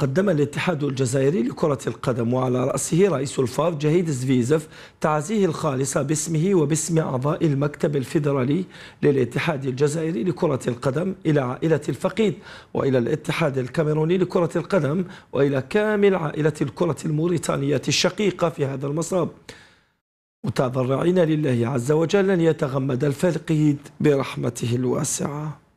قدم الاتحاد الجزائري لكرة القدم وعلى رأسه رئيس الفاف جهيد زفيزف تعزيه الخالص باسمه وباسم أعضاء المكتب الفيدرالي للاتحاد الجزائري لكرة القدم إلى عائلة الفقيد وإلى الاتحاد الكاميروني لكرة القدم وإلى كامل عائلة الكرة الموريتانية الشقيقة في هذا المصاب متضرعين لله عز وجل أن يتغمد الفقيد برحمته الواسعة